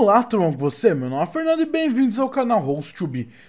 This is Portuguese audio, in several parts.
Olá, turma, com você? Meu nome é Fernando e bem-vindos ao canal host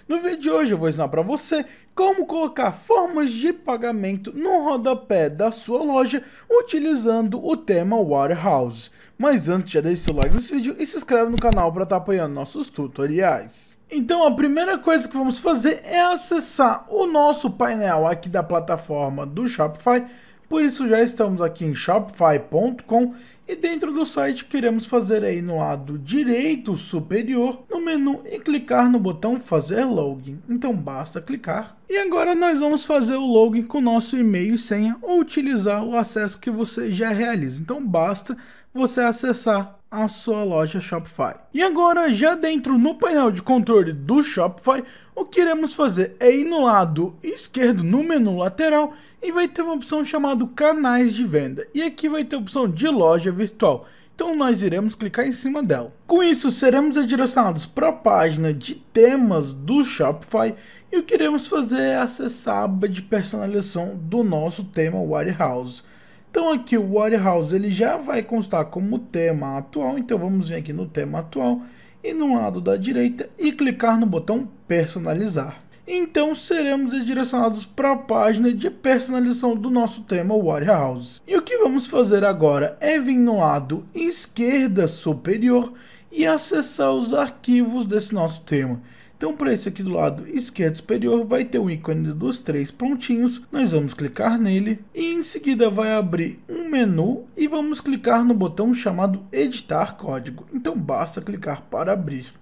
No vídeo de hoje eu vou ensinar para você como colocar formas de pagamento no rodapé da sua loja utilizando o tema Warehouse. Mas antes, já deixe seu like nesse vídeo e se inscreve no canal para estar tá apoiando nossos tutoriais. Então a primeira coisa que vamos fazer é acessar o nosso painel aqui da plataforma do Shopify por isso já estamos aqui em shopify.com e dentro do site queremos fazer aí no lado direito superior no menu e clicar no botão fazer login. Então basta clicar. E agora nós vamos fazer o login com nosso e-mail e senha ou utilizar o acesso que você já realiza. Então basta você acessar a sua loja Shopify. E agora já dentro no painel de controle do Shopify, o que iremos fazer é ir no lado esquerdo, no menu lateral, e vai ter uma opção chamada canais de venda. E aqui vai ter a opção de loja virtual. Então nós iremos clicar em cima dela. Com isso, seremos direcionados para a página de temas do Shopify e o que iremos fazer é acessar a aba de personalização do nosso tema Warehouse. Então aqui o Warehouse ele já vai constar como tema atual, então vamos vir aqui no tema atual e no lado da direita e clicar no botão personalizar. Então seremos direcionados para a página de personalização do nosso tema Warehouse. E o que vamos fazer agora é vir no lado esquerda superior e acessar os arquivos desse nosso tema. Então, para esse aqui do lado esquerdo superior, vai ter o ícone dos três pontinhos. Nós vamos clicar nele e em seguida vai abrir um menu e vamos clicar no botão chamado editar código. Então, basta clicar para abrir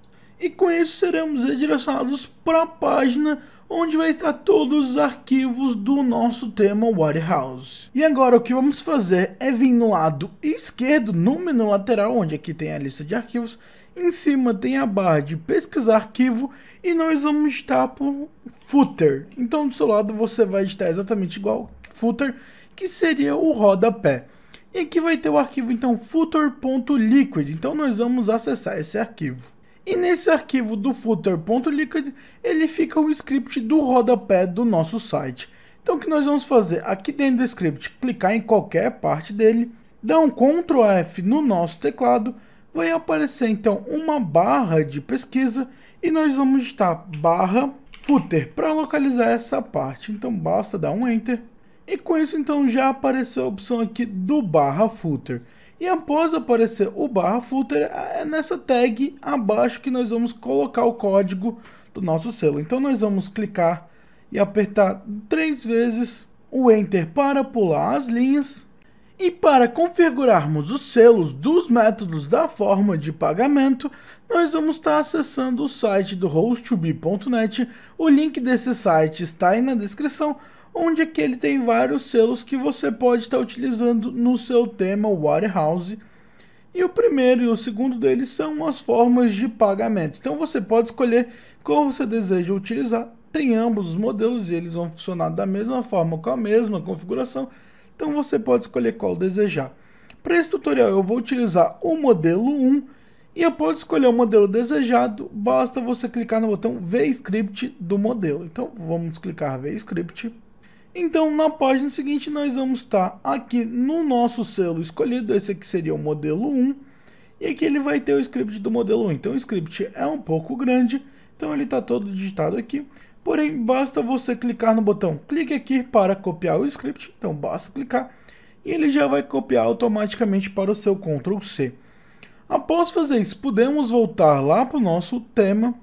e com isso seremos redirecionados para a página onde vai estar todos os arquivos do nosso tema Warehouse. E agora o que vamos fazer é vir no lado esquerdo, no menu lateral, onde aqui tem a lista de arquivos, em cima tem a barra de pesquisar arquivo e nós vamos estar por footer. Então do seu lado você vai estar exatamente igual footer, que seria o rodapé. E aqui vai ter o arquivo então footer.liquid, então nós vamos acessar esse arquivo. E nesse arquivo do footer.liquid, ele fica o script do rodapé do nosso site. Então o que nós vamos fazer? Aqui dentro do script, clicar em qualquer parte dele, dar um Ctrl F no nosso teclado, vai aparecer então uma barra de pesquisa e nós vamos digitar barra footer para localizar essa parte. Então basta dar um Enter. E com isso então já apareceu a opção aqui do barra footer. E após aparecer o barra footer, é, é nessa tag abaixo que nós vamos colocar o código do nosso selo. Então nós vamos clicar e apertar três vezes o Enter para pular as linhas. E para configurarmos os selos dos métodos da forma de pagamento, nós vamos estar acessando o site do hostube.net. O link desse site está aí na descrição onde aqui é ele tem vários selos que você pode estar tá utilizando no seu tema Warehouse. E o primeiro e o segundo deles são as formas de pagamento. Então você pode escolher qual você deseja utilizar. Tem ambos os modelos e eles vão funcionar da mesma forma, com a mesma configuração. Então você pode escolher qual desejar. Para esse tutorial eu vou utilizar o modelo 1 e após escolher o modelo desejado, basta você clicar no botão Ver Script do modelo. Então vamos clicar Ver Script. Então, na página seguinte, nós vamos estar tá aqui no nosso selo escolhido. Esse aqui seria o modelo 1. E aqui ele vai ter o script do modelo 1. Então, o script é um pouco grande. Então, ele está todo digitado aqui. Porém, basta você clicar no botão clique aqui para copiar o script. Então, basta clicar. E ele já vai copiar automaticamente para o seu Ctrl C. Após fazer isso, podemos voltar lá para o nosso tema.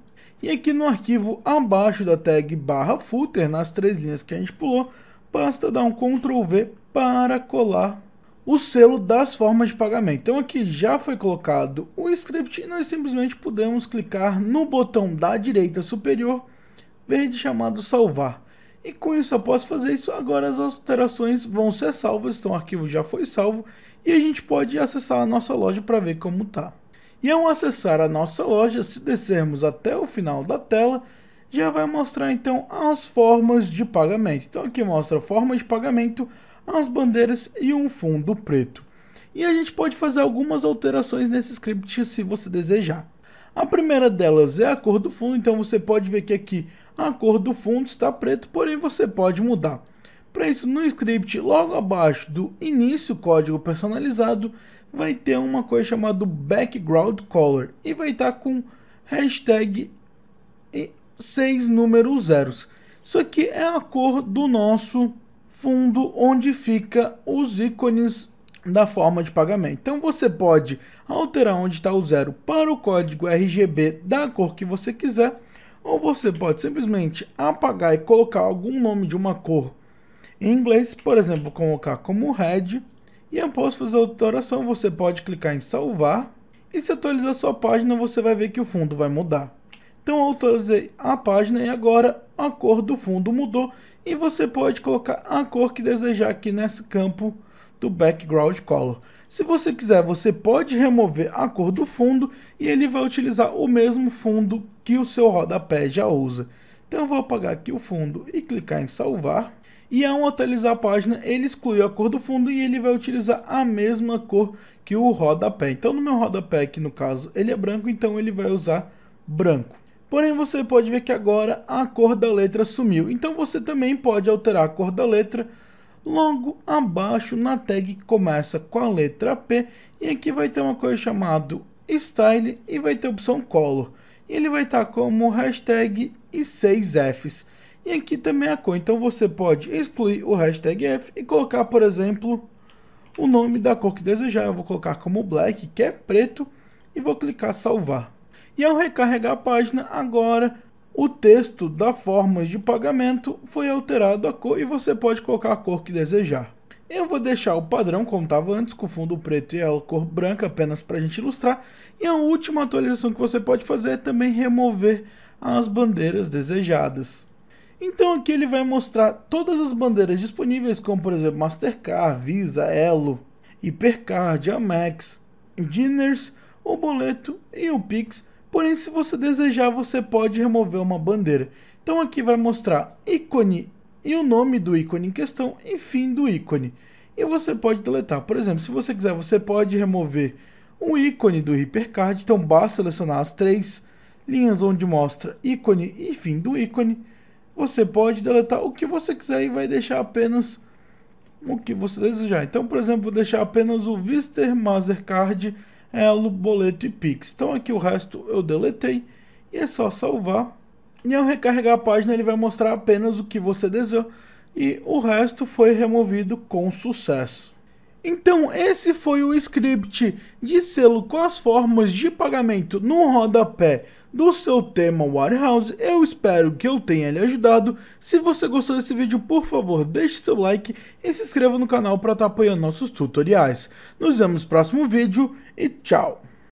E aqui no arquivo abaixo da tag barra footer, nas três linhas que a gente pulou, basta dar um Ctrl V para colar o selo das formas de pagamento. Então aqui já foi colocado o script e nós simplesmente podemos clicar no botão da direita superior verde chamado salvar. E com isso após fazer isso, agora as alterações vão ser salvas, então o arquivo já foi salvo e a gente pode acessar a nossa loja para ver como está. E ao acessar a nossa loja, se descermos até o final da tela, já vai mostrar então as formas de pagamento. Então aqui mostra a forma de pagamento, as bandeiras e um fundo preto. E a gente pode fazer algumas alterações nesse script se você desejar. A primeira delas é a cor do fundo, então você pode ver que aqui a cor do fundo está preto, porém você pode mudar. Para isso, no script, logo abaixo do início código personalizado, vai ter uma coisa chamada background color e vai estar com hashtag seis números zeros. Isso aqui é a cor do nosso fundo onde fica os ícones da forma de pagamento. Então você pode alterar onde está o zero para o código RGB da cor que você quiser, ou você pode simplesmente apagar e colocar algum nome de uma cor em inglês, por exemplo, colocar como red, e após fazer a alteração você pode clicar em salvar, e se atualizar sua página você vai ver que o fundo vai mudar. Então eu atualizei a página e agora a cor do fundo mudou e você pode colocar a cor que desejar aqui nesse campo do background color. Se você quiser, você pode remover a cor do fundo e ele vai utilizar o mesmo fundo que o seu rodapé já usa. Então eu vou apagar aqui o fundo e clicar em salvar. E ao atualizar a página, ele excluiu a cor do fundo e ele vai utilizar a mesma cor que o rodapé. Então no meu rodapé aqui no caso ele é branco, então ele vai usar branco. Porém, você pode ver que agora a cor da letra sumiu. Então, você também pode alterar a cor da letra logo abaixo na tag que começa com a letra P. E aqui vai ter uma coisa chamada Style e vai ter a opção Color. E ele vai estar tá como hashtag e 6Fs. E aqui também a cor. Então, você pode excluir o hashtag F e colocar, por exemplo, o nome da cor que desejar. Eu vou colocar como Black, que é preto, e vou clicar Salvar. E ao recarregar a página, agora o texto da forma de pagamento foi alterado a cor e você pode colocar a cor que desejar. Eu vou deixar o padrão como estava antes, com fundo preto e a cor branca, apenas para a gente ilustrar. E a última atualização que você pode fazer é também remover as bandeiras desejadas. Então aqui ele vai mostrar todas as bandeiras disponíveis, como por exemplo Mastercard, Visa, Elo, Hipercard, Amex, Diners, o boleto e o Pix, Porém, se você desejar, você pode remover uma bandeira. Então aqui vai mostrar ícone e o nome do ícone em questão e fim do ícone. E você pode deletar. Por exemplo, se você quiser, você pode remover um ícone do hipercard. Então basta selecionar as três linhas onde mostra ícone e fim do ícone. Você pode deletar o que você quiser e vai deixar apenas o que você desejar. Então, por exemplo, vou deixar apenas o Vister Mastercard Elo, boleto e Pix. Então aqui o resto eu deletei e é só salvar. E ao recarregar a página ele vai mostrar apenas o que você desejou e o resto foi removido com sucesso. Então esse foi o script de selo com as formas de pagamento no rodapé do seu tema Warehouse. Eu espero que eu tenha lhe ajudado. Se você gostou desse vídeo, por favor, deixe seu like e se inscreva no canal para estar tá apoiando nossos tutoriais. Nos vemos no próximo vídeo e tchau!